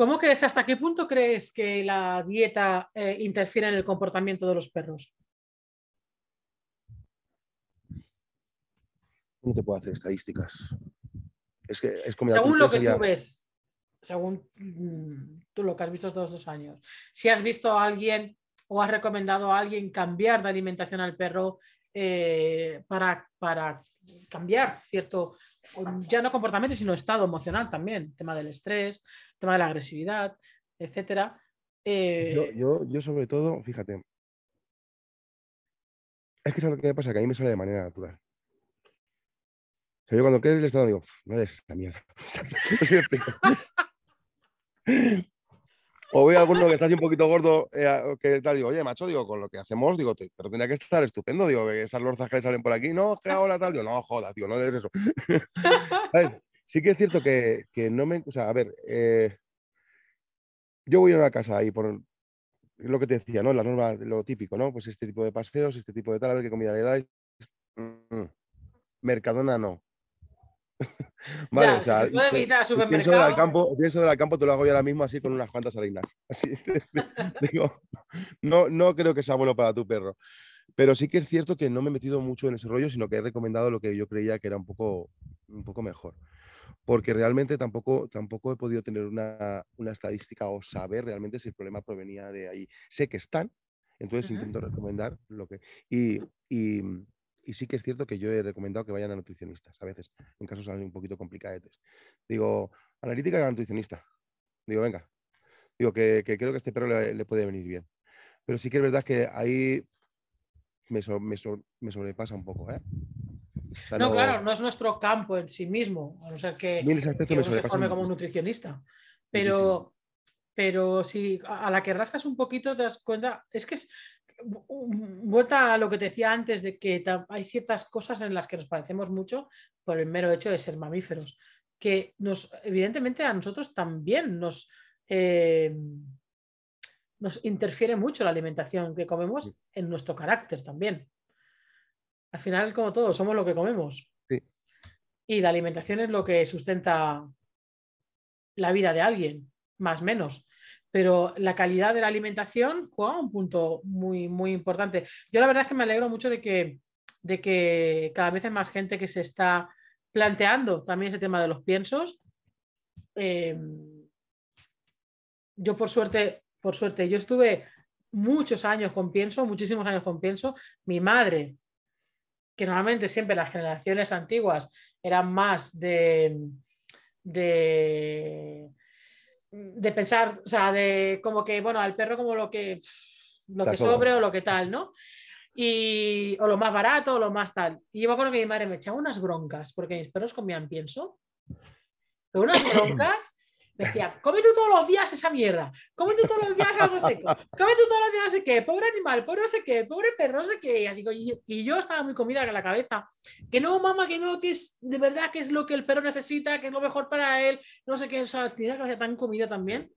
¿Cómo crees, hasta qué punto crees que la dieta eh, interfiere en el comportamiento de los perros? No te puedo hacer estadísticas. Es que es como Según lo que tú ves, según mm, tú lo que has visto estos dos años, si has visto a alguien o has recomendado a alguien cambiar de alimentación al perro eh, para, para cambiar cierto ya no comportamiento, sino estado emocional también, tema del estrés, tema de la agresividad, etcétera. Eh, yo, yo, sobre todo, fíjate, es que es lo que pasa, que a mí me sale de manera natural. yo cuando quedo el estado digo, no es la mierda. O veo a alguno que está así un poquito gordo, eh, que tal, digo, oye, macho, digo, con lo que hacemos, digo, pero tendría que estar estupendo, digo, esas lorzas que salen por aquí, no, que ahora tal, digo, no, joda, tío, no des eso. ¿Sabes? Sí que es cierto que, no me, o sea, a ver, eh, yo voy a una casa ahí por lo que te decía, ¿no? La norma, lo típico, ¿no? Pues este tipo de paseos, este tipo de tal, a ver qué comida le dais. Mm, mm. Mercadona no. vale, o sea, pienso del campo, campo, te lo hago yo ahora mismo así con unas cuantas arenas. no, no creo que sea bueno para tu perro. Pero sí que es cierto que no me he metido mucho en ese rollo, sino que he recomendado lo que yo creía que era un poco, un poco mejor. Porque realmente tampoco, tampoco he podido tener una, estadística o saber realmente si el problema provenía de ahí. Sé que están, entonces intento recomendar lo que... y, y sí que es cierto que yo he recomendado que vayan a nutricionistas a veces, en casos un poquito complicadetes Digo, analítica y a nutricionista. Digo, venga. Digo, que, creo que a este perro le, puede venir bien. Pero sí que es verdad que ahí me, sobrepasa un poco, ¿eh? no, claro, no es nuestro campo en sí mismo. O sea, que, me como nutricionista. Pero, pero si a la que rascas un poquito te das cuenta, es que es, vuelta a lo que te decía antes de que hay ciertas cosas en las que nos parecemos mucho por el mero hecho de ser mamíferos, que nos, evidentemente a nosotros también nos, eh, nos interfiere mucho la alimentación que comemos en nuestro carácter también. Al final, como todo, somos lo que comemos. Y la alimentación es lo que sustenta la vida de alguien, más o menos pero la calidad de la alimentación juega un punto muy, muy importante. Yo la verdad es que me alegro mucho de que, de que cada vez hay más gente que se está planteando también ese tema de los piensos. Eh, yo por suerte, por suerte, yo estuve muchos años con pienso, muchísimos años con pienso. Mi madre, que normalmente siempre las generaciones antiguas eran más de, de de pensar, o sea, de como que, bueno, al perro como lo que, lo que sobre o lo que tal, ¿no? Y, o lo más barato o lo más tal. Y yo me acuerdo que mi madre me echaba unas broncas porque mis perros comían pienso. Pero unas broncas decía, come tú todos los días esa mierda, come tú todos los días algo seco, come tú todos los días no sé qué, pobre animal, pobre no sé qué, pobre perro, no sé qué. Y, y yo estaba muy comida con la cabeza, que no, mamá, que no, que es de verdad que es lo que el perro necesita, que es lo mejor para él, no sé qué, o sea, que que tan comida también.